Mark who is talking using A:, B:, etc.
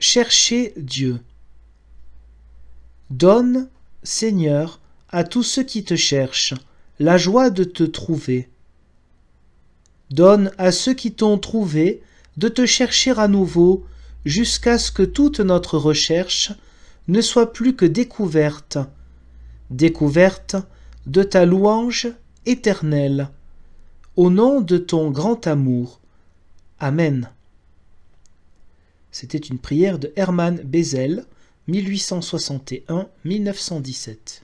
A: Chercher Dieu. Donne, Seigneur, à tous ceux qui te cherchent, la joie de te trouver. Donne à ceux qui t'ont trouvé de te chercher à nouveau jusqu'à ce que toute notre recherche ne soit plus que découverte, découverte de ta louange éternelle, au nom de ton grand amour. Amen. C'était une prière de Hermann Bezel, 1861-1917.